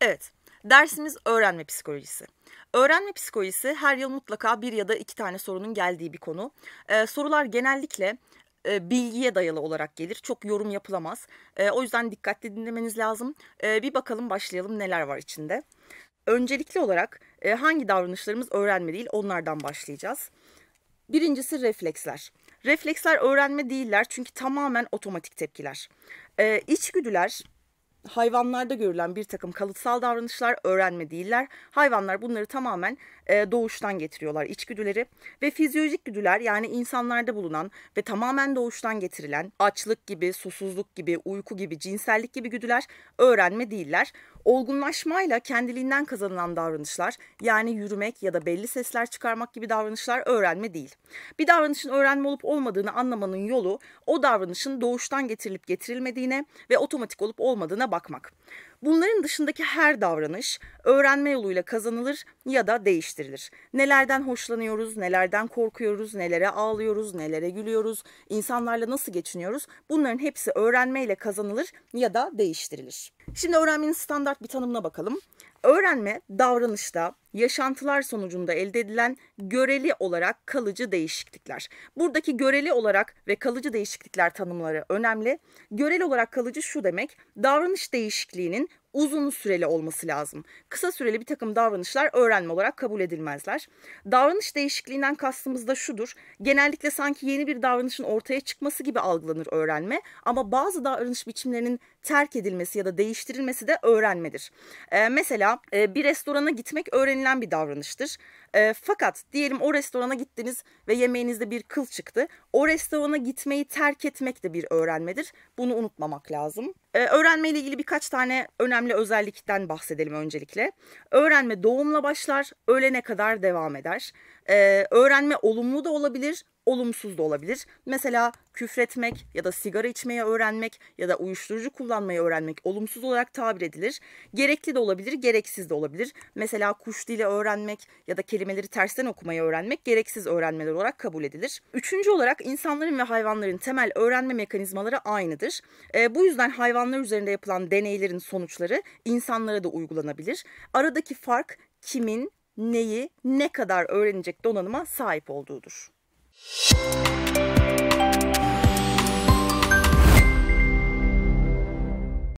Evet, dersimiz öğrenme psikolojisi. Öğrenme psikolojisi her yıl mutlaka bir ya da iki tane sorunun geldiği bir konu. Ee, sorular genellikle e, bilgiye dayalı olarak gelir. Çok yorum yapılamaz. E, o yüzden dikkatli dinlemeniz lazım. E, bir bakalım başlayalım neler var içinde. Öncelikli olarak e, hangi davranışlarımız öğrenme değil onlardan başlayacağız. Birincisi refleksler. Refleksler öğrenme değiller çünkü tamamen otomatik tepkiler. E, içgüdüler hayvanlarda görülen bir takım kalıtsal davranışlar öğrenme değiller. Hayvanlar bunları tamamen e, doğuştan getiriyorlar içgüdüleri ve fizyolojik güdüler yani insanlarda bulunan ve tamamen doğuştan getirilen açlık gibi, susuzluk gibi, uyku gibi, cinsellik gibi güdüler öğrenme değiller. Olgunlaşmayla kendiliğinden kazanılan davranışlar yani yürümek ya da belli sesler çıkarmak gibi davranışlar öğrenme değil. Bir davranışın öğrenme olup olmadığını anlamanın yolu o davranışın doğuştan getirilip getirilmediğine ve otomatik olup olmadığına bakmak. Bunların dışındaki her davranış öğrenme yoluyla kazanılır ya da değiştirilir. Nelerden hoşlanıyoruz, nelerden korkuyoruz, nelere ağlıyoruz, nelere gülüyoruz, insanlarla nasıl geçiniyoruz bunların hepsi öğrenmeyle kazanılır ya da değiştirilir. Şimdi öğrenmenin standart bir tanımına bakalım. Öğrenme davranışta yaşantılar sonucunda elde edilen göreli olarak kalıcı değişiklikler. Buradaki göreli olarak ve kalıcı değişiklikler tanımları önemli. Göreli olarak kalıcı şu demek davranış değişikliğinin uzun süreli olması lazım. Kısa süreli bir takım davranışlar öğrenme olarak kabul edilmezler. Davranış değişikliğinden kastımız da şudur. Genellikle sanki yeni bir davranışın ortaya çıkması gibi algılanır öğrenme ama bazı davranış biçimlerinin terk edilmesi ya da değiştirilmesi de öğrenmedir. Ee, mesela e, bir restorana gitmek öğrenilen bir davranıştır. E, fakat diyelim o restorana gittiniz ve yemeğinizde bir kıl çıktı. O restorana gitmeyi terk etmek de bir öğrenmedir. Bunu unutmamak lazım. Ee, öğrenme ile ilgili birkaç tane önemli özellikten bahsedelim öncelikle. Öğrenme doğumla başlar, ölene kadar devam eder. Ee, öğrenme olumlu da olabilir, olumsuz da olabilir. Mesela küfretmek ya da sigara içmeyi öğrenmek ya da uyuşturucu kullanmayı öğrenmek olumsuz olarak tabir edilir. Gerekli de olabilir, gereksiz de olabilir. Mesela kuş dili öğrenmek ya da kelimeleri tersten okumayı öğrenmek gereksiz öğrenmeler olarak kabul edilir. Üçüncü olarak insanların ve hayvanların temel öğrenme mekanizmaları aynıdır. E, bu yüzden hayvanlar üzerinde yapılan deneylerin sonuçları insanlara da uygulanabilir. Aradaki fark kimin neyi, ne kadar öğrenecek donanıma sahip olduğudur. Müzik